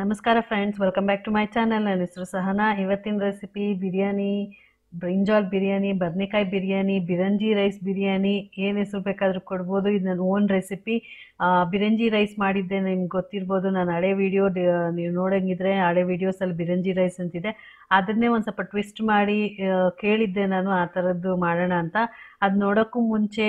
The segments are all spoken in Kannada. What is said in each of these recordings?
ನಮಸ್ಕಾರ friends welcome back to my channel ನನ್ನ ಹೆಸರು ಸಹನಾ ಇವತ್ತಿನ ರೆಸಿಪಿ ಬಿರಿಯಾನಿ ಬ್ರಿಂಜಾಲ್ ಬಿರಿಯಾನಿ ಬದನೆಕಾಯಿ ಬಿರಿಯಾನಿ ಬಿರಂಜಿ ರೈಸ್ ಬಿರಿಯಾನಿ ಏನು ಹೆಸರು ಬೇಕಾದರೂ ಕೊಡ್ಬೋದು ಇದು ನನ್ನ ಓನ್ ರೆಸಿಪಿ ಬಿರಂಜಿ ರೈಸ್ ಮಾಡಿದ್ದೆ ನಿಮ್ಗೆ ಗೊತ್ತಿರ್ಬೋದು ನಾನು ಹಳೆ ವೀಡಿಯೋ ನೀವು ನೋಡೋಂಗಿದ್ರೆ ಹಳೆ ವೀಡಿಯೋಸಲ್ಲಿ ಬಿರಂಜಿ ರೈಸ್ ಅಂತಿದೆ ಅದನ್ನೇ ಒಂದು ಸ್ವಲ್ಪ ಟ್ವಿಸ್ಟ್ ಮಾಡಿ ಕೇಳಿದ್ದೆ ನಾನು ಆ ಥರದ್ದು ಮಾಡೋಣ ಅಂತ ಅದು ನೋಡೋಕ್ಕೂ ಮುಂಚೆ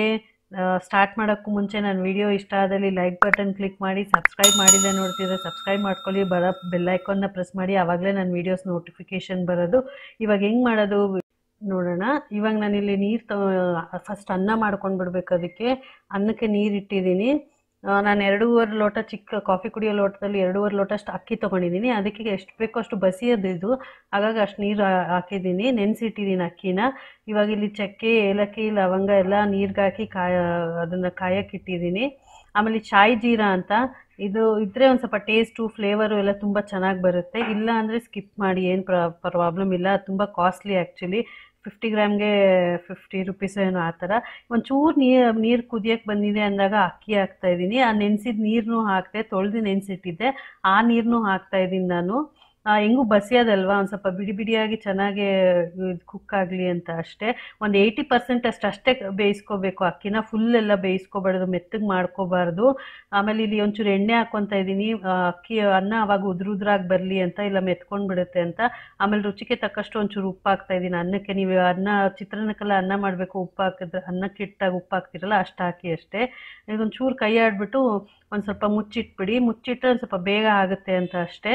ಸ್ಟಾರ್ಟ್ ಮಾಡೋಕ್ಕೂ ಮುಂಚೆ ನಾನು ವಿಡಿಯೋ ಇಷ್ಟ ಆದಲ್ಲಿ ಲೈಕ್ ಬಟನ್ ಕ್ಲಿಕ್ ಮಾಡಿ ಸಬ್ಸ್ಕ್ರೈಬ್ ಮಾಡಿದೆ ನೋಡ್ತಿದ್ರೆ ಸಬ್ಸ್ಕ್ರೈಬ್ ಮಾಡ್ಕೊಳ್ಳಿ ಬರೋ ಬೆಲ್ಲೈಕನ್ನ ಪ್ರೆಸ್ ಮಾಡಿ ಆವಾಗಲೇ ನನ್ನ ವೀಡಿಯೋಸ್ ನೋಟಿಫಿಕೇಷನ್ ಬರೋದು ಇವಾಗ ಹೆಂಗೆ ಮಾಡೋದು ನೋಡೋಣ ಇವಾಗ ನಾನಿಲ್ಲಿ ನೀರು ಫಸ್ಟ್ ಅನ್ನ ಮಾಡ್ಕೊಂಡು ಬಿಡ್ಬೇಕು ಅದಕ್ಕೆ ಅನ್ನಕ್ಕೆ ನೀರು ಇಟ್ಟಿದ್ದೀನಿ ನಾನು ಎರಡೂವರೆ ಲೋಟ ಚಿಕ್ಕ ಕಾಫಿ ಕುಡಿಯೋ ಲೋಟದಲ್ಲಿ ಎರಡೂವರೆ ಲೋಟ ಅಷ್ಟು ಅಕ್ಕಿ ತೊಗೊಂಡಿದ್ದೀನಿ ಅದಕ್ಕೆ ಎಷ್ಟು ಬೇಕೋ ಅಷ್ಟು ಬಸಿಯೋದು ಹಾಗಾಗಿ ಅಷ್ಟು ನೀರು ಹಾಕಿದ್ದೀನಿ ನೆನೆಸಿಟ್ಟಿದ್ದೀನಿ ಅಕ್ಕಿನ ಇವಾಗ ಇಲ್ಲಿ ಚಕ್ಕೆ ಏಲಕ್ಕಿ ಲವಂಗ ಎಲ್ಲ ನೀರ್ಗಾಕಿ ಕಾಯ ಅದನ್ನು ಇಟ್ಟಿದ್ದೀನಿ ಆಮೇಲೆ ಚಾಯ್ ಜೀರಾ ಅಂತ ಇದು ಇದ್ದರೆ ಒಂದು ಸ್ವಲ್ಪ ಟೇಸ್ಟು ಫ್ಲೇವರು ಎಲ್ಲ ತುಂಬ ಚೆನ್ನಾಗಿ ಬರುತ್ತೆ ಇಲ್ಲ ಅಂದರೆ ಸ್ಕಿಪ್ ಮಾಡಿ ಏನು ಪ್ರಾಬ್ಲಮ್ ಇಲ್ಲ ತುಂಬ ಕಾಸ್ಟ್ಲಿ ಆ್ಯಕ್ಚುಲಿ ಫಿಫ್ಟಿ ಗ್ರಾಮ್ಗೆ ಫಿಫ್ಟಿ ರುಪೀಸ್ ಏನೋ ಆ ಥರ ಒಂಚೂರು ನೀರು ನೀರು ಕುದಿಯೋಕ್ಕೆ ಬಂದಿದೆ ಅಂದಾಗ ಅಕ್ಕಿ ಹಾಕ್ತಾ ಇದೀನಿ ಆ ನೆನೆಸಿದ ನೀರನ್ನೂ ಹಾಕಿದೆ ತೊಳೆದು ನೆನೆಸಿಟ್ಟಿದ್ದೆ ಆ ನೀರನ್ನೂ ಹಾಕ್ತಾಯಿದ್ದೀನಿ ನಾನು ಹೆಂಗೂ ಬಸಿಯೋದಲ್ವಾ ಒಂದು ಸ್ವಲ್ಪ ಬಿಡಿ ಬಿಡಿಯಾಗಿ ಚೆನ್ನಾಗಿ ಕುಕ್ ಆಗಲಿ ಅಂತ ಅಷ್ಟೇ ಒಂದು ಏಯ್ಟಿ ಪರ್ಸೆಂಟ್ ಅಷ್ಟು ಅಷ್ಟೇ ಬೇಯಿಸ್ಕೋಬೇಕು ಅಕ್ಕಿನ ಫುಲ್ ಎಲ್ಲ ಬೇಯಿಸ್ಕೋಬಾರ್ದು ಮೆತ್ತಗೆ ಮಾಡ್ಕೋಬಾರ್ದು ಆಮೇಲೆ ಇಲ್ಲಿ ಒಂಚೂರು ಎಣ್ಣೆ ಹಾಕ್ಕೊತಾ ಇದ್ದೀನಿ ಅಕ್ಕಿ ಅನ್ನ ಆವಾಗ ಉದ್ರುದ್ರಾಗಿ ಬರಲಿ ಅಂತ ಇಲ್ಲ ಮೆತ್ಕೊಂಡು ಬಿಡುತ್ತೆ ಅಂತ ಆಮೇಲೆ ರುಚಿಗೆ ತಕ್ಕಷ್ಟು ಒಂಚೂರು ಉಪ್ಪು ಹಾಕ್ತಾ ಅನ್ನಕ್ಕೆ ನೀವು ಅನ್ನ ಚಿತ್ರಾನ್ನಕ್ಕೆಲ್ಲ ಅನ್ನ ಮಾಡಬೇಕು ಉಪ್ಪು ಹಾಕಿದ್ರೆ ಅನ್ನಕ್ಕೆ ಇಟ್ಟಾಗ ಉಪ್ಪು ಹಾಕ್ತಿರಲ್ಲ ಅಷ್ಟು ಹಾಕಿ ಅಷ್ಟೇ ಇದೊಂಚೂರು ಕೈ ಆಡಿಬಿಟ್ಟು ಒಂದು ಸ್ವಲ್ಪ ಮುಚ್ಚಿಟ್ಬಿಡಿ ಮುಚ್ಚಿಟ್ಟರೆ ಒಂದು ಸ್ವಲ್ಪ ಬೇಗ ಆಗುತ್ತೆ ಅಂತ ಅಷ್ಟೇ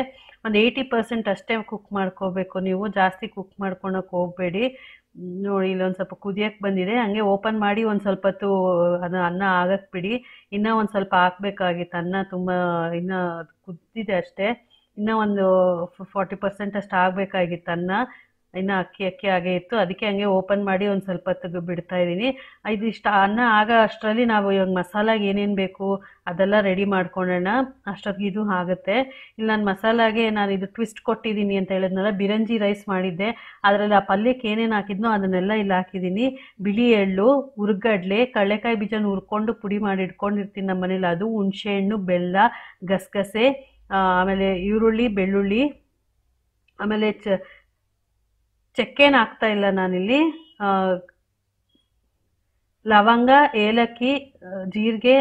ಒಂದು ಏಯ್ಟಿ ಪರ್ಸೆಂಟ್ ಅಷ್ಟೇ ಕುಕ್ ಮಾಡ್ಕೋಬೇಕು ನೀವು ಜಾಸ್ತಿ ಕುಕ್ ಮಾಡ್ಕೊಳಕ್ಕೆ ಹೋಗಬೇಡಿ ನೋಡಿ ಇಲ್ಲೊಂದು ಸ್ವಲ್ಪ ಕುದಿಯಕ್ಕೆ ಬಂದಿದೆ ಹಂಗೆ ಓಪನ್ ಮಾಡಿ ಒಂದು ಸ್ವಲ್ಪ ಹೊತ್ತು ಅದು ಅನ್ನ ಆಗಕ್ಕೆ ಬಿಡಿ ಇನ್ನೂ ಒಂದು ಸ್ವಲ್ಪ ಹಾಕ್ಬೇಕಾಗಿತ್ತು ಅನ್ನ ತುಂಬ ಇನ್ನೂ ಕುದ್ದಿದೆ ಅಷ್ಟೇ ಇನ್ನೂ ಒಂದು ಫಾರ್ಟಿ ಪರ್ಸೆಂಟ್ ಅಷ್ಟು ಆಗಬೇಕಾಗಿತ್ತು ಅನ್ನ ಇನ್ನು ಅಕ್ಕಿ ಅಕ್ಕಿ ಹಾಗೆ ಇತ್ತು ಅದಕ್ಕೆ ಹಂಗೆ ಓಪನ್ ಮಾಡಿ ಒಂದು ಸ್ವಲ್ಪ ತೆಗೆ ಬಿಡ್ತಾ ಇದ್ದೀನಿ ಇದು ಇಷ್ಟ ಅನ್ನ ಆಗ ಅಷ್ಟರಲ್ಲಿ ನಾವು ಇವಾಗ ಮಸಾಲಾಗೆ ಏನೇನು ಬೇಕು ಅದೆಲ್ಲ ರೆಡಿ ಮಾಡ್ಕೊಳ್ಳೋಣ ಅಷ್ಟೊತ್ತಿಗೆ ಇದು ಆಗುತ್ತೆ ಇಲ್ಲಿ ನಾನು ಮಸಾಲಾಗೆ ನಾನು ಇದು ಟ್ವಿಸ್ಟ್ ಕೊಟ್ಟಿದ್ದೀನಿ ಅಂತ ಹೇಳಿದ್ನಲ್ಲ ಬಿರಂಜಿ ರೈಸ್ ಮಾಡಿದ್ದೆ ಅದರಲ್ಲಿ ಆ ಪಲ್ಯಕ್ಕೆ ಏನೇನು ಹಾಕಿದ್ನೋ ಅದನ್ನೆಲ್ಲ ಇಲ್ಲಿ ಹಾಕಿದ್ದೀನಿ ಬಿಳಿ ಎಳ್ಳು ಹುರ್ಗಡ್ಲೆ ಕಡಲೆಕಾಯಿ ಬೀಜನ ಹುರ್ಕೊಂಡು ಪುಡಿ ಮಾಡಿ ಇಟ್ಕೊಂಡಿರ್ತೀನಿ ನಮ್ಮ ಮನೇಲಿ ಅದು ಹುಣಸೆಹಣ್ಣು ಬೆಲ್ಲ ಗಸಗಸೆ ಆಮೇಲೆ ಈರುಳ್ಳಿ ಬೆಳ್ಳುಳ್ಳಿ ಆಮೇಲೆ ಚ ಏನ್ ಹಾಕ್ತಾ ಇಲ್ಲ ನಾನಿಲ್ಲಿ ಲವಂಗ ಏಲಕ್ಕಿ ಜೀರಿಗೆ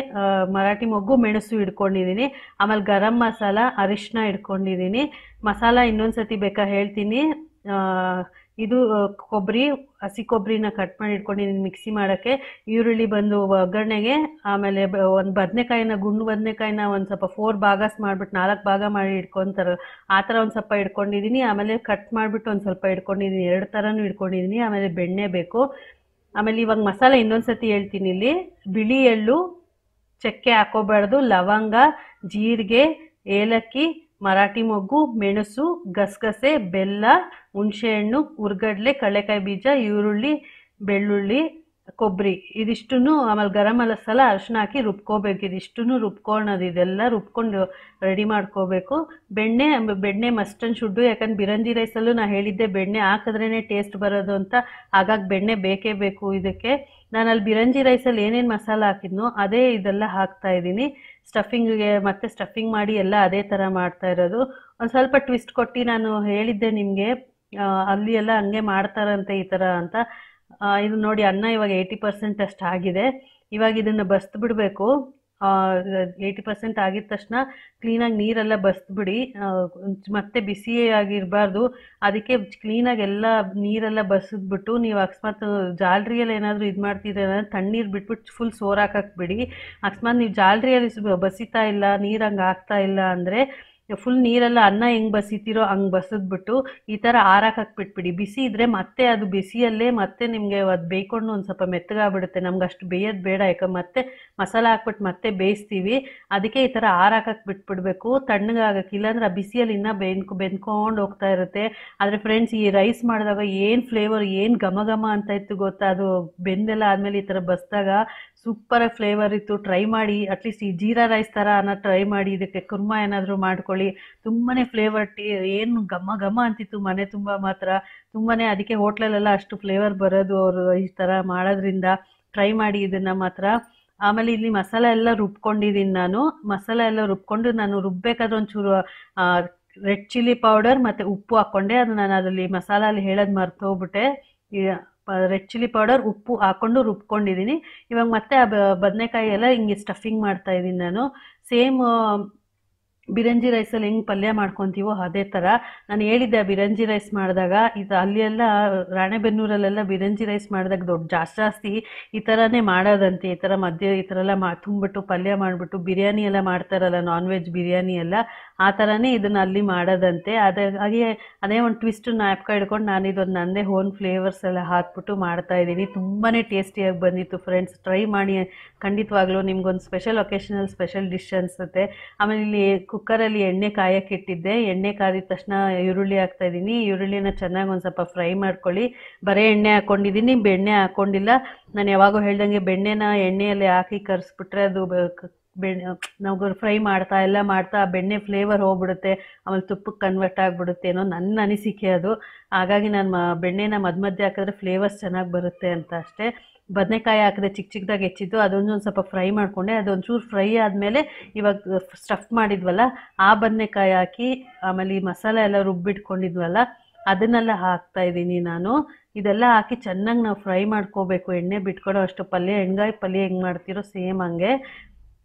ಮರಾಠಿ ಮೊಗ್ಗು ಮೆಣಸು ಇಡ್ಕೊಂಡಿದೀನಿ ಆಮೇಲೆ ಗರಂ ಮಸಾಲ ಅರಿಶಿನ ಇಟ್ಕೊಂಡಿದ್ದೀನಿ ಮಸಾಲ ಇನ್ನೊಂದ್ಸತಿ ಬೇಕಾ ಹೇಳ್ತೀನಿ ಇದು ಕೊಬ್ಬರಿ ಹಸಿ ಕೊಬ್ಬರಿನ ಕಟ್ ಮಾಡಿ ಇಟ್ಕೊಂಡಿದ್ದೀನಿ ಮಿಕ್ಸಿ ಮಾಡೋಕ್ಕೆ ಈರುಳ್ಳಿ ಬಂದು ಒಗ್ಗರಣೆಗೆ ಆಮೇಲೆ ಒಂದು ಬದನೆಕಾಯಿನ ಗುಂಡು ಬದನೆಕಾಯಿನ ಒಂದು ಸ್ವಲ್ಪ ಫೋರ್ ಭಾಗಸ್ ಮಾಡಿಬಿಟ್ಟು ನಾಲ್ಕು ಭಾಗ ಮಾಡಿ ಇಟ್ಕೊತಾರಲ್ಲ ಆ ಥರ ಒಂದು ಸ್ವಲ್ಪ ಇಟ್ಕೊಂಡಿದ್ದೀನಿ ಆಮೇಲೆ ಕಟ್ ಮಾಡಿಬಿಟ್ಟು ಒಂದು ಸ್ವಲ್ಪ ಇಟ್ಕೊಂಡಿದ್ದೀನಿ ಎರಡು ಥರನೂ ಇಟ್ಕೊಂಡಿದ್ದೀನಿ ಆಮೇಲೆ ಬೆಣ್ಣೆ ಬೇಕು ಆಮೇಲೆ ಇವಾಗ ಮಸಾಲೆ ಇನ್ನೊಂದು ಸತಿ ಹೇಳ್ತೀನಿ ಇಲ್ಲಿ ಬಿಳಿ ಎಳ್ಳು ಚಕ್ಕೆ ಹಾಕೋಬಾರ್ದು ಲವಂಗ ಜೀರಿಗೆ ಏಲಕ್ಕಿ ಮರಾಠಿ ಮೊಗ್ಗು ಮೆಣಸು ಗಸಗಸೆ ಬೆಲ್ಲ ಹುಣಸೆಹಣ್ಣು ಉರ್ಗಡ್ಲೆ ಕಡಲೆಕಾಯಿ ಬೀಜ ಈರುಳ್ಳಿ ಬೆಳ್ಳುಳ್ಳಿ ಕೊಬ್ಬರಿ ಇದಿಷ್ಟು ಆಮೇಲೆ ಗರಂ ಮಸಾಲ ಅರಶಿನ ಹಾಕಿ ರುಬ್ಕೋಬೇಕು ಇದಿಷ್ಟು ರುಬ್ಕೊಳೋದು ಇದೆಲ್ಲ ರುಬ್ಕೊಂಡು ರೆಡಿ ಮಾಡ್ಕೋಬೇಕು ಬೆಣ್ಣೆ ಬೆಣ್ಣೆ ಮಸ್ಟನ್ ಶುಡ್ಡು ಯಾಕಂದ್ರೆ ಬಿರಂಜಿ ರೈಸಲ್ಲೂ ನಾನು ಹೇಳಿದ್ದೆ ಬೆಣ್ಣೆ ಹಾಕಿದ್ರೇ ಟೇಸ್ಟ್ ಬರೋದು ಅಂತ ಹಾಗಾಗಿ ಬೆಣ್ಣೆ ಬೇಕೇ ಬೇಕು ಇದಕ್ಕೆ ನಾನು ಅಲ್ಲಿ ಬಿರಂಜಿ ರೈಸಲ್ಲಿ ಏನೇನು ಮಸಾಲ ಹಾಕಿದ್ನೋ ಅದೇ ಇದೆಲ್ಲ ಹಾಕ್ತಾ ಇದ್ದೀನಿ ಸ್ಟಫಿಂಗ್ಗೆ ಮತ್ತೆ ಸ್ಟಫಿಂಗ್ ಮಾಡಿ ಎಲ್ಲ ಅದೇ ಥರ ಮಾಡ್ತಾ ಇರೋದು ಒಂದು ಸ್ವಲ್ಪ ಟ್ವಿಸ್ಟ್ ಕೊಟ್ಟು ನಾನು ಹೇಳಿದ್ದೆ ನಿಮಗೆ ಅಲ್ಲಿ ಎಲ್ಲ ಹಂಗೆ ಮಾಡ್ತಾರಂತೆ ಈ ಥರ ಅಂತ ಇದು ನೋಡಿ ಅನ್ನ ಇವಾಗ ಏಯ್ಟಿ ಪರ್ಸೆಂಟ್ ಅಷ್ಟು ಆಗಿದೆ ಇವಾಗ ಇದನ್ನು ಬಸ್ದು ಬಿಡಬೇಕು ಏಯ್ಟಿ ಪರ್ಸೆಂಟ್ ಆಗಿದ ತಕ್ಷಣ ಕ್ಲೀನಾಗಿ ನೀರೆಲ್ಲ ಬಸ್ಬಿಡಿ ಮತ್ತೆ ಬಿಸಿಯೇ ಆಗಿರಬಾರ್ದು ಅದಕ್ಕೆ ಕ್ಲೀನಾಗಿ ಎಲ್ಲ ನೀರೆಲ್ಲ ಬಸಿದ್ಬಿಟ್ಟು ನೀವು ಅಕಸ್ಮಾತ್ ಜಾಲರಿಯಲ್ಲಿ ಏನಾದರೂ ಇದು ಮಾಡ್ತಿದ್ರೆ ಅಂದರೆ ತಣ್ಣೀರು ಬಿಟ್ಬಿಟ್ಟು ಫುಲ್ ಬಿಡಿ ಅಕಸ್ಮಾತ್ ನೀವು ಜಾಲರಿಯಲ್ಲಿ ಬಸಿತಾ ಇಲ್ಲ ನೀರು ಹಂಗೆ ಆಗ್ತಾ ಇಲ್ಲ ಅಂದರೆ ಫುಲ್ ನೀರೆಲ್ಲ ಅನ್ನ ಹೆಂಗೆ ಬಸಿತಿರೋ ಹಂಗೆ ಬಸದ್ಬಿಟ್ಟು ಈ ಥರ ಹಾರಾಕಕ್ಕೆ ಬಿಟ್ಬಿಡಿ ಬಿಸಿ ಇದ್ದರೆ ಮತ್ತೆ ಅದು ಬಿಸಿಯಲ್ಲೇ ಮತ್ತೆ ನಿಮಗೆ ಅದು ಬೇಯ್ಕೊಂಡು ಒಂದು ಸ್ವಲ್ಪ ಮೆತ್ತಗಾಗ್ಬಿಡುತ್ತೆ ನಮ್ಗೆ ಅಷ್ಟು ಬೇಯೋದು ಬೇಡ ಯಾಕೆ ಮತ್ತೆ ಮಸಾಲ ಹಾಕ್ಬಿಟ್ಟು ಮತ್ತೆ ಬೇಯಿಸ್ತೀವಿ ಅದಕ್ಕೆ ಈ ಥರ ಆರಾಕಕ್ಕೆ ಬಿಟ್ಬಿಡ್ಬೇಕು ತಣ್ಣಗಾಗಕ್ಕೆ ಇಲ್ಲಾಂದ್ರೆ ಆ ಬಿಸಿಯಲ್ಲಿ ಇನ್ನೂ ಬೆಂದ್ಕು ಬೆಂದ್ಕೊಂಡು ಹೋಗ್ತಾ ಇರುತ್ತೆ ಆದರೆ ಫ್ರೆಂಡ್ಸ್ ಈ ರೈಸ್ ಮಾಡಿದಾಗ ಏನು ಫ್ಲೇವರ್ ಏನು ಘಮ ಘಮ ಅಂತ ಇತ್ತು ಗೊತ್ತಾ ಅದು ಬೆಂದೆಲ್ಲ ಆದಮೇಲೆ ಈ ಥರ ಬಸ್ದಾಗ ಸೂಪರಾಗಿ ಫ್ಲೇವರ್ ಇತ್ತು ಟ್ರೈ ಮಾಡಿ ಅಟ್ಲೀಸ್ಟ್ ಈ ಜೀರಾ ರೈಸ್ ಥರ ಅನ್ನೋ ಟ್ರೈ ಮಾಡಿ ಇದಕ್ಕೆ ಕುರ್ಮಾ ಏನಾದರೂ ಮಾಡ್ಕೊಳ್ಳಿ ತುಂಬನೇ ತುಂಬಾನೇ ಫ್ಲೇವರ್ ಟೀ ಏನು ಘಮ ಘಮ ಅಂತಿತ್ತು ಮನೆ ತುಂಬಾ ಮಾತ್ರ ತುಂಬಾನೇ ಅದಕ್ಕೆ ಹೋಟ್ಲಲ್ಲೆಲ್ಲ ಅಷ್ಟು ಫ್ಲೇವರ್ ಬರೋದು ಅವರು ಈ ಥರ ಮಾಡೋದ್ರಿಂದ ಟ್ರೈ ಮಾಡಿ ಇದನ್ನ ಮಾತ್ರ ಆಮೇಲೆ ಇಲ್ಲಿ ಮಸಾಲೆ ಎಲ್ಲ ರುಬ್ಕೊಂಡಿದ್ದೀನಿ ನಾನು ಮಸಾಲೆ ಎಲ್ಲ ರುಬ್ಕೊಂಡು ನಾನು ರುಬ್ಬೇಕಾದ್ರೆ ಒಂಚೂರು ರೆಡ್ ಚಿಲ್ಲಿ ಪೌಡರ್ ಮತ್ತೆ ಉಪ್ಪು ಹಾಕೊಂಡೆ ಅದು ನಾನು ಅದರಲ್ಲಿ ಅಲ್ಲಿ ಹೇಳೋದು ಮರ್ತೋಗ್ಬಿಟ್ಟೆ ಮರ್ತೋಗ್ಬಿಟ್ಟೆ ರೆಡ್ ಚಿಲ್ಲಿ ಪೌಡರ್ ಉಪ್ಪು ಹಾಕೊಂಡು ರುಬ್ಕೊಂಡಿದ್ದೀನಿ ಇವಾಗ ಮತ್ತೆ ಆ ಬದನೆಕಾಯಿ ಎಲ್ಲ ಹಿಂಗೆ ಸ್ಟಫಿಂಗ್ ಮಾಡ್ತಾ ಇದ್ದೀನಿ ನಾನು ಸೇಮ್ ಬಿರಂಜಿ ರೈಸಲ್ಲಿ ಹೆಂಗೆ ಪಲ್ಯ ಮಾಡ್ಕೊತೀವೋ ಅದೇ ಥರ ನಾನು ಹೇಳಿದ್ದೆ ಬಿರಂಜಿ ರೈಸ್ ಮಾಡಿದಾಗ ಇದು ಅಲ್ಲೆಲ್ಲ ರಾಣೆಬೆನ್ನೂರಲ್ಲೆಲ್ಲ ಬಿರಂಜಿ ರೈಸ್ ಮಾಡಿದಾಗ ದೊಡ್ಡ ಜಾಸ್ತಿ ಜಾಸ್ತಿ ಈ ಥರನೇ ಮಾಡೋದಂತೆ ಈ ಥರ ಮಧ್ಯೆ ಈ ಥರ ಎಲ್ಲ ಮಾ ತುಂಬಿಟ್ಟು ಪಲ್ಯ ಮಾಡಿಬಿಟ್ಟು ಬಿರಿಯಾನಿ ಎಲ್ಲ ಮಾಡ್ತಾರಲ್ಲ ನಾನ್ ವೆಜ್ ಬಿರಿಯಾನಿ ಎಲ್ಲ ಆ ಥರನೇ ಇದನ್ನು ಅಲ್ಲಿ ಮಾಡೋದಂತೆ ಅದೇ ಹಾಗೆ ಅದೇ ಒಂದು ಟ್ವಿಸ್ಟ್ ನಾಪ್ಕ ಹಿಡ್ಕೊಂಡು ನಾನು ಇದೊಂದು ನನ್ನದೇ ಓನ್ ಫ್ಲೇವರ್ಸ್ ಎಲ್ಲ ಹಾಕ್ಬಿಟ್ಟು ಮಾಡ್ತಾ ಇದ್ದೀನಿ ತುಂಬಾ ಟೇಸ್ಟಿಯಾಗಿ ಬಂದಿತ್ತು ಫ್ರೆಂಡ್ಸ್ ಟ್ರೈ ಮಾಡಿ ಖಂಡಿತವಾಗ್ಲೂ ನಿಮ್ಗೊಂದು ಸ್ಪೆಷಲ್ ಒಕೇಶನಲ್ ಸ್ಪೆಷಲ್ ಡಿಶ್ ಅನಿಸುತ್ತೆ ಆಮೇಲೆ ಇಲ್ಲಿ ಕುಕ್ಕರಲ್ಲಿ ಎಣ್ಣೆ ಕಾಯಕ್ಕೆ ಇಟ್ಟಿದ್ದೆ ಎಣ್ಣೆ ಕಾದಿದ ತಕ್ಷಣ ಈರುಳ್ಳಿ ಹಾಕ್ತಾ ಇದ್ದೀನಿ ಈರುಳ್ಳಿನ ಚೆನ್ನಾಗಿ ಒಂದು ಸ್ವಲ್ಪ ಫ್ರೈ ಮಾಡ್ಕೊಳ್ಳಿ ಬರೀ ಎಣ್ಣೆ ಹಾಕೊಂಡಿದ್ದೀನಿ ಬೆಣ್ಣೆ ಹಾಕ್ಕೊಂಡಿಲ್ಲ ನಾನು ಯಾವಾಗೂ ಹೇಳ್ದಂಗೆ ಬೆಣ್ಣೆನ ಎಣ್ಣೆಯಲ್ಲಿ ಹಾಕಿ ಕರೆಸ್ಬಿಟ್ರೆ ಅದು ಬೆಣ್ಣೆ ನಾವು ಫ್ರೈ ಮಾಡ್ತಾ ಎಲ್ಲ ಮಾಡ್ತಾ ಬೆಣ್ಣೆ ಫ್ಲೇವರ್ ಹೋಗ್ಬಿಡುತ್ತೆ ಆಮೇಲೆ ತುಪ್ಪಕ್ಕೆ ಕನ್ವರ್ಟ್ ಆಗಿಬಿಡುತ್ತೆ ಅನ್ನೋ ನನ್ನ ಅನಿಸಿಕೆ ಅದು ಹಾಗಾಗಿ ನಾನು ಬೆಣ್ಣೆನ ಮಧ್ಯ ಮಧ್ಯೆ ಹಾಕಿದ್ರೆ ಫ್ಲೇವರ್ಸ್ ಚೆನ್ನಾಗಿ ಬರುತ್ತೆ ಅಂತ ಅಷ್ಟೇ ಬದನೆಕಾಯಿ ಹಾಕಿದ್ರೆ ಚಿಕ್ಕ ಚಿಕ್ಕದಾಗಿ ಹೆಚ್ಚಿದ್ದು ಅದೊಂದು ಸ್ವಲ್ಪ ಫ್ರೈ ಮಾಡಿಕೊಂಡೆ ಅದೊಂಚೂರು ಫ್ರೈ ಆದಮೇಲೆ ಇವಾಗ ಸ್ಟಫ್ ಮಾಡಿದ್ವಲ್ಲ ಆ ಬದನೆಕಾಯಿ ಹಾಕಿ ಆಮೇಲೆ ಈ ಮಸಾಲೆ ಎಲ್ಲ ರುಬ್ಬಿಟ್ಕೊಂಡಿದ್ವಲ್ಲ ಅದನ್ನೆಲ್ಲ ಹಾಕ್ತಾ ಇದ್ದೀನಿ ನಾನು ಇದೆಲ್ಲ ಹಾಕಿ ಚೆನ್ನಾಗಿ ನಾವು ಫ್ರೈ ಮಾಡ್ಕೋಬೇಕು ಎಣ್ಣೆ ಬಿಟ್ಕೊಡೋ ಅಷ್ಟು ಪಲ್ಯ ಎಣ್ಗಾಯಿ ಪಲ್ಯ ಹೆಂಗೆ ಮಾಡ್ತಿರೋ ಸೇಮ್ ಹಂಗೆ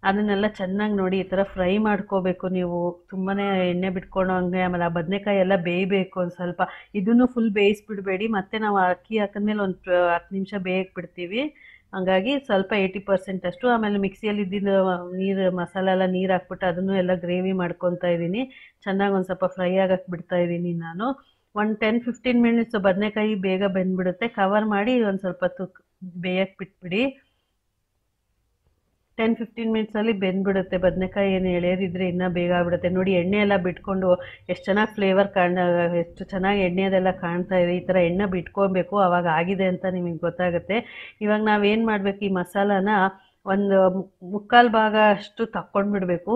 ಅದನ್ನೆಲ್ಲ ಚೆನ್ನಾಗಿ ನೋಡಿ ಈ ಥರ ಫ್ರೈ ಮಾಡ್ಕೋಬೇಕು ನೀವು ತುಂಬಾ ಎಣ್ಣೆ ಬಿಟ್ಕೊಂಡು ಹಂಗೆ ಆಮೇಲೆ ಆ ಬದನೆಕಾಯಿ ಎಲ್ಲ ಬೇಯಬೇಕು ಒಂದು ಸ್ವಲ್ಪ ಇದನ್ನು ಫುಲ್ ಬೇಯಿಸ್ಬಿಡ್ಬೇಡಿ ಮತ್ತು ನಾವು ಅಕ್ಕಿ ಹಾಕಿದ್ಮೇಲೆ ಒಂದು ಹತ್ತು ನಿಮಿಷ ಬೇಯಕ್ಕೆ ಬಿಡ್ತೀವಿ ಹಂಗಾಗಿ ಸ್ವಲ್ಪ ಏಯ್ಟಿ ಪರ್ಸೆಂಟ್ ಅಷ್ಟು ಆಮೇಲೆ ಮಿಕ್ಸಿಯಲ್ಲಿ ಇದ್ದಿದ್ದು ನೀರು ಮಸಾಲೆ ಎಲ್ಲ ನೀರು ಹಾಕ್ಬಿಟ್ಟು ಅದನ್ನು ಎಲ್ಲ ಗ್ರೇವಿ ಮಾಡ್ಕೊತಾ ಇದ್ದೀನಿ ಚೆನ್ನಾಗಿ ಒಂದು ಸ್ವಲ್ಪ ಫ್ರೈ ಆಗಕ್ಕೆ ಬಿಡ್ತಾ ಇದ್ದೀನಿ ನಾನು ಒಂದು ಟೆನ್ ಫಿಫ್ಟೀನ್ ಮಿನಿಟ್ಸ್ ಬದನೆಕಾಯಿ ಬೇಗ ಬೆಂದ್ಬಿಡುತ್ತೆ ಕವರ್ ಮಾಡಿ ಒಂದು ಸ್ವಲ್ಪ ತುಕ್ ಬೇಯಕ್ಕೆ ಬಿಟ್ಬಿಡಿ ಟೆನ್ ಫಿಫ್ಟೀನ್ ಮಿನಿಟ್ಸಲ್ಲಿ ಬೆಂದ್ಬಿಡುತ್ತೆ ಬದನೆಕಾಯಿ ಏನು ಎಳೆಯೋದಿದ್ರೆ ಇನ್ನೂ ಬೇಗ ಆಗ್ಬಿಡುತ್ತೆ ನೋಡಿ ಎಣ್ಣೆ ಎಲ್ಲ ಬಿಟ್ಕೊಂಡು ಎಷ್ಟು ಚೆನ್ನಾಗಿ ಫ್ಲೇವರ್ ಕಾಣ ಎಷ್ಟು ಚೆನ್ನಾಗಿ ಎಣ್ಣೆದೆಲ್ಲ ಕಾಣ್ತಾ ಇದೆ ಈ ಥರ ಎಣ್ಣೆ ಬಿಟ್ಕೊಬೇಕು ಆವಾಗ ಆಗಿದೆ ಅಂತ ನಿಮಗೆ ಗೊತ್ತಾಗುತ್ತೆ ಇವಾಗ ನಾವೇನು ಮಾಡಬೇಕು ಈ ಮಸಾಲಾನ ಒಂದು ಮುಕ್ಕಾಲು ಭಾಗ ಅಷ್ಟು ತಕ್ಕೊಂಡ್ಬಿಡ್ಬೇಕು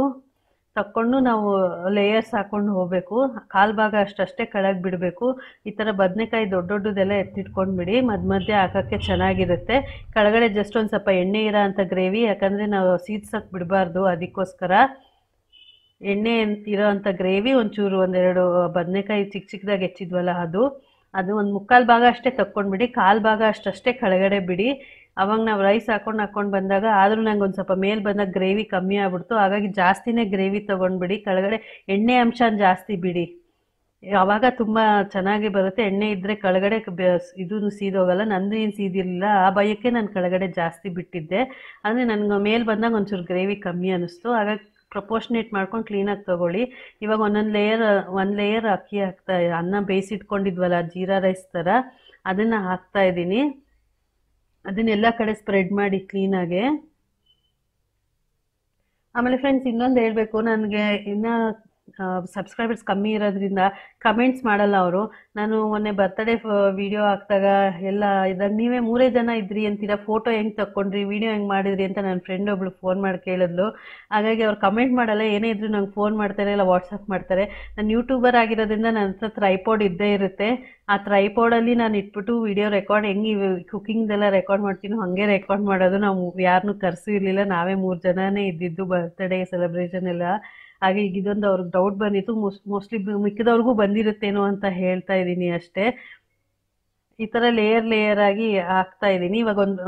ತಕ್ಕೊಂಡು ನಾವು ಲೇಯರ್ಸ್ ಹಾಕೊಂಡು ಹೋಗಬೇಕು ಕಾಲು ಭಾಗ ಅಷ್ಟಷ್ಟೇ ಕೆಳಗೆ ಬಿಡಬೇಕು ಈ ಥರ ಬದನೆಕಾಯಿ ದೊಡ್ಡ ದೊಡ್ಡದೆಲ್ಲ ಬಿಡಿ ಮಧ್ಯ ಮಧ್ಯೆ ಹಾಕೋಕ್ಕೆ ಚೆನ್ನಾಗಿರುತ್ತೆ ಕೆಳಗಡೆ ಜಸ್ಟ್ ಒಂದು ಸ್ವಲ್ಪ ಎಣ್ಣೆ ಇರೋ ಅಂಥ ಗ್ರೇವಿ ಯಾಕಂದರೆ ನಾವು ಸೀದ್ಸಕ್ಕೆ ಬಿಡಬಾರ್ದು ಅದಕ್ಕೋಸ್ಕರ ಎಣ್ಣೆ ಇರೋ ಅಂಥ ಗ್ರೇವಿ ಒಂಚೂರು ಒಂದೆರಡು ಬದನೆಕಾಯಿ ಚಿಕ್ಕ ಚಿಕ್ಕದಾಗಿ ಹೆಚ್ಚಿದ್ವಲ್ಲ ಅದು ಅದು ಒಂದು ಮುಕ್ಕಾಲು ಭಾಗ ಅಷ್ಟೇ ತಕ್ಕೊಂಡ್ಬಿಡಿ ಕಾಲು ಭಾಗ ಅಷ್ಟಷ್ಟೇ ಕೆಳಗಡೆ ಬಿಡಿ ಅವಾಗ ನಾವು ರೈಸ್ ಹಾಕೊಂಡು ಹಾಕೊಂಡು ಬಂದಾಗ ಆದರೂ ನಂಗೆ ಒಂದು ಸ್ವಲ್ಪ ಮೇಲೆ ಬಂದಾಗ ಗ್ರೇವಿ ಕಮ್ಮಿ ಆಗ್ಬಿಡ್ತು ಹಾಗಾಗಿ ಜಾಸ್ತಿನೇ ಗ್ರೇವಿ ತೊಗೊಂಡ್ಬಿಡಿ ಕೆಳಗಡೆ ಎಣ್ಣೆ ಅಂಶ ಜಾಸ್ತಿ ಬಿಡಿ ಅವಾಗ ತುಂಬ ಚೆನ್ನಾಗಿ ಬರುತ್ತೆ ಎಣ್ಣೆ ಇದ್ದರೆ ಕೆಳಗಡೆ ಇದೂ ಸೀದೋಗಲ್ಲ ನಂದು ಏನು ಸೀದಿರಲಿಲ್ಲ ಆ ಭಯಕ್ಕೆ ನಾನು ಕೆಳಗಡೆ ಜಾಸ್ತಿ ಬಿಟ್ಟಿದ್ದೆ ಅಂದರೆ ನನಗೆ ಮೇಲೆ ಬಂದಾಗ ಒಂಚೂರು ಗ್ರೇವಿ ಕಮ್ಮಿ ಅನ್ನಿಸ್ತು ಹಾಗಾಗಿ ಪ್ರಪೋಷ್ನೇಟ್ ಮಾಡ್ಕೊಂಡು ಕ್ಲೀನಾಗಿ ತೊಗೊಳ್ಳಿ ಇವಾಗ ಒಂದೊಂದು ಲೇಯರ್ ಒಂದು ಲೇಯರ್ ಅಕ್ಕಿ ಹಾಕ್ತಾ ಅನ್ನ ಬೇಯಿಸಿಟ್ಕೊಂಡಿದ್ವಲ್ಲ ಜೀರಾ ರೈಸ್ ಥರ ಅದನ್ನು ಹಾಕ್ತಾ ಇದ್ದೀನಿ ಅದನ್ನೆಲ್ಲ ಕಡೆ ಸ್ಪ್ರೆಡ್ ಮಾಡಿ ಆಗಿ ಆಮೇಲೆ ಫ್ರೆಂಡ್ಸ್ ಇನ್ನೊಂದು ಹೇಳಬೇಕು ನನಗೆ ಇನ್ನು ಸಬ್ಸ್ಕ್ರೈಬರ್ಸ್ ಕಮ್ಮಿ ಇರೋದ್ರಿಂದ ಕಮೆಂಟ್ಸ್ ಮಾಡಲ್ಲ ಅವರು ನಾನು ಮೊನ್ನೆ ಬರ್ತಡೇ ವಿಡಿಯೋ ಹಾಕ್ದಾಗ ಎಲ್ಲ ಇದಾಗ ನೀವೇ ಮೂರೇ ಜನ ಇದ್ರಿ ಅಂತೀರ ಫೋಟೋ ಹೆಂಗೆ ತಕ್ಕೊಂಡ್ರಿ ವಿಡಿಯೋ ಹೆಂಗೆ ಮಾಡಿದ್ರಿ ಅಂತ ನನ್ನ ಫ್ರೆಂಡ್ ಒಬ್ಳು ಫೋನ್ ಮಾಡಿ ಕೇಳಿದ್ಲು ಹಾಗಾಗಿ ಅವ್ರು ಕಮೆಂಟ್ ಮಾಡಲ್ಲ ಏನೇ ಇದ್ರು ನಂಗೆ ಫೋನ್ ಮಾಡ್ತಾರೆ ಇಲ್ಲ ವಾಟ್ಸಪ್ ಮಾಡ್ತಾರೆ ನಾನು ಯೂಟ್ಯೂಬರ್ ಆಗಿರೋದ್ರಿಂದ ನನ್ನ ಹತ್ರ ಟ್ರೈಪೋಡ್ ಇದ್ದೇ ಇರುತ್ತೆ ಆ ಟ್ರೈಪೋಡಲ್ಲಿ ನಾನು ಇಟ್ಬಿಟ್ಟು ವಿಡಿಯೋ ರೆಕಾರ್ಡ್ ಹೆಂಗೆ ಕುಕ್ಕಿಂಗ್ದೆಲ್ಲ ರೆಕಾರ್ಡ್ ಮಾಡ್ತೀನೋ ಹಾಗೆ ರೆಕಾರ್ಡ್ ಮಾಡೋದು ನಾವು ಯಾರನ್ನೂ ಕರೆಸಿರಲಿಲ್ಲ ಇರಲಿಲ್ಲ ನಾವೇ ಮೂರು ಜನನೇ ಇದ್ದಿದ್ದು ಬರ್ತ್ಡೇ ಸೆಲೆಬ್ರೇಷನ್ ಎಲ್ಲ ಹಾಗೆ ಈಗ ಇದೊಂದು ಅವ್ರಿಗೆ ಡೌಟ್ ಬಂದಿತ್ತು ಮೋಸ್ಟ್ಲಿ ಮಿಕ್ಕಿದವ್ರಿಗೂ ಬಂದಿರುತ್ತೇನೋ ಅಂತ ಹೇಳ್ತಾ ಇದ್ದೀನಿ ಅಷ್ಟೇ ಈ ತರ ಲೇಯರ್ ಲೇಯರ್ ಆಗಿ ಹಾಕ್ತಾ ಇದ್ದೀನಿ ಇವಾಗ ಒಂದು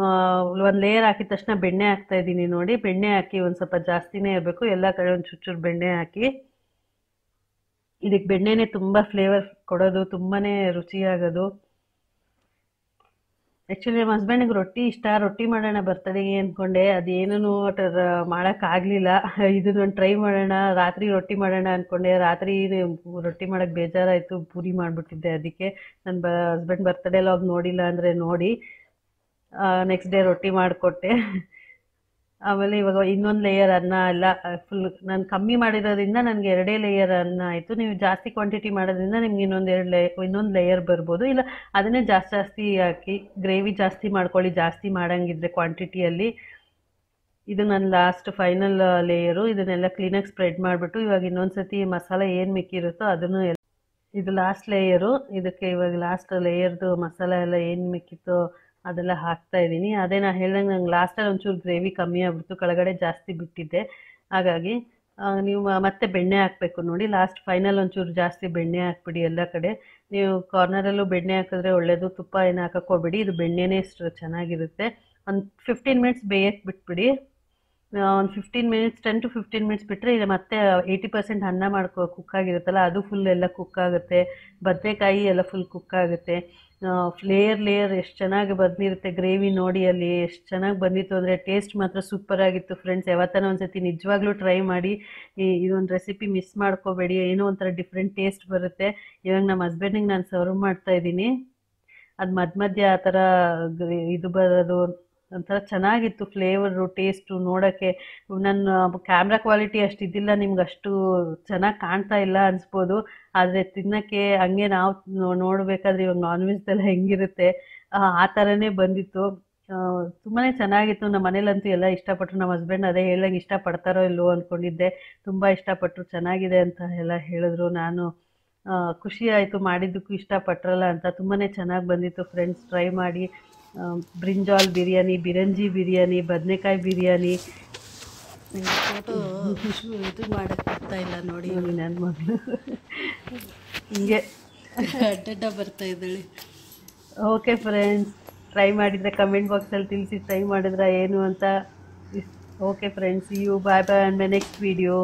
ಒಂದು ಲೇಯರ್ ಹಾಕಿದ ತಕ್ಷಣ ಬೆಣ್ಣೆ ಹಾಕ್ತಾ ಇದ್ದೀನಿ ನೋಡಿ ಬೆಣ್ಣೆ ಹಾಕಿ ಒಂದು ಸ್ವಲ್ಪ ಜಾಸ್ತಿನೇ ಇರಬೇಕು ಎಲ್ಲ ಕಡೆ ಒಂದು ಚೂರು ಬೆಣ್ಣೆ ಹಾಕಿ ಇದಕ್ಕೆ ಬೆಣ್ಣೆನೆ ತುಂಬ ಫ್ಲೇವರ್ ಕೊಡೋದು ತುಂಬಾ ರುಚಿಯಾಗೋದು ಆ್ಯಕ್ಚುಲಿ ನಮ್ಮ ಹಸ್ಬೆಂಡಿಗೆ ರೊಟ್ಟಿ ಇಷ್ಟ ರೊಟ್ಟಿ ಮಾಡೋಣ ಬರ್ತಡೆಗೆ ಅಂದ್ಕೊಂಡೆ ಅದೇನೂ ಅದರ ಮಾಡೋಕ್ಕಾಗಲಿಲ್ಲ ನಾನು ಟ್ರೈ ಮಾಡೋಣ ರಾತ್ರಿ ರೊಟ್ಟಿ ಮಾಡೋಣ ಅಂದ್ಕೊಂಡೆ ರಾತ್ರಿ ರೊಟ್ಟಿ ಮಾಡೋಕ್ಕೆ ಬೇಜಾರಾಯಿತು ಪೂರಿ ಮಾಡಿಬಿಟ್ಟಿದ್ದೆ ಅದಕ್ಕೆ ನನ್ನ ಬ ಹಸ್ಬೆಂಡ್ ಬರ್ತಡೇ ಲಾಗ್ ನೋಡಿಲ್ಲ ಅಂದರೆ ನೋಡಿ ನೆಕ್ಸ್ಟ್ ಡೇ ರೊಟ್ಟಿ ಮಾಡಿಕೊಟ್ಟೆ ಆಮೇಲೆ ಇವಾಗ ಇನ್ನೊಂದು ಲೇಯರ್ ಅನ್ನ ಎಲ್ಲ ಫುಲ್ ನಾನು ಕಮ್ಮಿ ಮಾಡಿರೋದ್ರಿಂದ ನನಗೆ ಎರಡೇ ಲೇಯರ್ ಅನ್ನ ಆಯಿತು ನೀವು ಜಾಸ್ತಿ ಕ್ವಾಂಟಿಟಿ ಮಾಡೋದ್ರಿಂದ ನಿಮ್ಗೆ ಇನ್ನೊಂದು ಎರಡು ಲೇ ಇನ್ನೊಂದು ಲೇಯರ್ ಬರ್ಬೋದು ಇಲ್ಲ ಅದನ್ನೇ ಜಾಸ್ತಿ ಜಾಸ್ತಿ ಹಾಕಿ ಗ್ರೇವಿ ಜಾಸ್ತಿ ಮಾಡ್ಕೊಳ್ಳಿ ಜಾಸ್ತಿ ಮಾಡೋಂಗಿದ್ರೆ ಕ್ವಾಂಟಿಟಿಯಲ್ಲಿ ಇದು ನನ್ನ ಲಾಸ್ಟ್ ಫೈನಲ್ ಲೇಯರು ಇದನ್ನೆಲ್ಲ ಕ್ಲೀನಾಗಿ ಸ್ಪ್ರೆಡ್ ಮಾಡಿಬಿಟ್ಟು ಇವಾಗ ಇನ್ನೊಂದು ಸತಿ ಮಸಾಲೆ ಏನು ಮಿಕ್ಕಿರುತ್ತೋ ಅದನ್ನು ಇದು ಲಾಸ್ಟ್ ಲೇಯರು ಇದಕ್ಕೆ ಇವಾಗ ಲಾಸ್ಟ್ ಲೇಯರ್ದು ಮಸಾಲೆ ಎಲ್ಲ ಏನು ಮಿಕ್ಕಿತ್ತೋ ಅದೆಲ್ಲ ಹಾಕ್ತಾ ಇದ್ದೀನಿ ಅದೇ ನಾನು ಹೇಳ್ದಂಗೆ ನಂಗೆ ಲಾಸ್ಟಲ್ಲಿ ಒಂಚೂರು ಗ್ರೇವಿ ಕಮ್ಮಿ ಆಗ್ಬಿಡ್ತು ಕೆಳಗಡೆ ಜಾಸ್ತಿ ಬಿಟ್ಟಿದ್ದೆ ಹಾಗಾಗಿ ನೀವು ಮತ್ತೆ ಬೆಣ್ಣೆ ಹಾಕಬೇಕು ನೋಡಿ ಲಾಸ್ಟ್ ಫೈನಲ್ ಒಂಚೂರು ಜಾಸ್ತಿ ಬೆಣ್ಣೆ ಹಾಕ್ಬಿಡಿ ಎಲ್ಲ ಕಡೆ ನೀವು ಕಾರ್ನರಲ್ಲೂ ಬೆಣ್ಣೆ ಹಾಕಿದ್ರೆ ಒಳ್ಳೆಯದು ತುಪ್ಪ ಏನು ಹಾಕೋಬೇಡಿ ಇದು ಬೆಣ್ಣೆನೇ ಇಷ್ಟು ಚೆನ್ನಾಗಿರುತ್ತೆ ಒಂದು ಫಿಫ್ಟೀನ್ ಮಿನಿಟ್ಸ್ ಬೇಯಕ್ಕೆ ಬಿಟ್ಬಿಡಿ ಒಂದು fifteen minutes ten to fifteen minutes ಬಿಟ್ಟರೆ ಇದು ಮತ್ತೆ ಏಯ್ಟಿ ಪರ್ಸೆಂಟ್ ಅನ್ನ ಮಾಡ್ಕೊ ಕುಕ್ ಅದು ಫುಲ್ ಎಲ್ಲ ಕುಕ್ ಆಗುತ್ತೆ ಬದನೆಕಾಯಿ ಎಲ್ಲ ಫುಲ್ ಕುಕ್ ಆಗುತ್ತೆ ಲೇಯರ್ ಲೇಯರ್ ಎಷ್ಟು ಚೆನ್ನಾಗಿ ಬಂದಿರುತ್ತೆ ಗ್ರೇವಿ ನೋಡಿ ಅಲ್ಲಿ ಎಷ್ಟು ಚೆನ್ನಾಗಿ ಬಂದಿತ್ತು ಅಂದರೆ ಟೇಸ್ಟ್ ಮಾತ್ರ ಆಗಿತ್ತು ಫ್ರೆಂಡ್ಸ್ ಯಾವತ್ತಾನ ಒಂದ್ಸತಿ ನಿಜವಾಗ್ಲೂ ಟ್ರೈ ಮಾಡಿ ಇದೊಂದು ರೆಸಿಪಿ ಮಿಸ್ ಮಾಡ್ಕೋಬೇಡಿ ಏನೋ ಒಂಥರ ಡಿಫ್ರೆಂಟ್ ಟೇಸ್ಟ್ ಬರುತ್ತೆ ಇವಾಗ ನಮ್ಮ ಹಸ್ಬೆಂಡಿಗೆ ನಾನು ಸರ್ವ್ ಮಾಡ್ತಾ ಇದ್ದೀನಿ ಅದು ಮಧ್ಯ ಮಧ್ಯ ಆ ಥರ ಇದು ಬರೋದು ಒಂಥರ ಚೆನ್ನಾಗಿತ್ತು ಫ್ಲೇವರು ಟೇಸ್ಟು ನೋಡೋಕ್ಕೆ ನನ್ನ ಕ್ಯಾಮ್ರಾ ಕ್ವಾಲಿಟಿ ಅಷ್ಟು ಇದ್ದಿಲ್ಲ ನಿಮ್ಗೆ ಅಷ್ಟು ಚೆನ್ನಾಗಿ ಕಾಣ್ತಾ ಇಲ್ಲ ಅನಿಸ್ಬೋದು ಆದರೆ ತಿನ್ನೋಕ್ಕೆ ಹಂಗೆ ನಾವು ನೋಡಬೇಕಾದ್ರೆ ಇವಾಗ ನಾನ್ ವೆಜ್ದೆಲ್ಲ ಹೆಂಗಿರುತ್ತೆ ಆ ಥರನೇ ಬಂದಿತ್ತು ತುಂಬಾ ಚೆನ್ನಾಗಿತ್ತು ನಮ್ಮ ಮನೇಲಂತೂ ಎಲ್ಲ ಇಷ್ಟಪಟ್ಟರು ನಮ್ಮ ಹಸ್ಬೆಂಡ್ ಅದೇ ಹೇಳಂಗೆ ಇಷ್ಟಪಡ್ತಾರೋ ಇಲ್ಲೋ ಅಂದ್ಕೊಂಡಿದ್ದೆ ತುಂಬ ಇಷ್ಟಪಟ್ಟರು ಚೆನ್ನಾಗಿದೆ ಅಂತ ಎಲ್ಲ ಹೇಳಿದ್ರು ನಾನು ಖುಷಿ ಆಯಿತು ಮಾಡಿದ್ದಕ್ಕೂ ಇಷ್ಟಪಟ್ರಲ್ಲ ಅಂತ ತುಂಬಾ ಚೆನ್ನಾಗಿ ಬಂದಿತ್ತು ಫ್ರೆಂಡ್ಸ್ ಟ್ರೈ ಮಾಡಿ ಬ್ರಿಂಜಾಲ್ ಬಿರಿಯಾನಿ ಬಿರಂಜಿ ಬಿರಿಯಾನಿ ಬದನೆಕಾಯಿ ಬಿರಿಯಾನಿ ಇದು ಮಾಡೋಕ್ಕೆ ನೋಡಿ ನನ್ನ ಮಗಳು ಹಿಂಗೆ ಅಡ್ಡ ಬರ್ತಾ ಇದ್ದಾಳೆ ಓಕೆ ಫ್ರೆಂಡ್ಸ್ ಟ್ರೈ ಮಾಡಿದರೆ ಕಮೆಂಟ್ ಬಾಕ್ಸಲ್ಲಿ ತಿಳಿಸಿ ಟ್ರೈ ಮಾಡಿದ್ರೆ ಏನು ಅಂತ okay friends you bye bye and my next video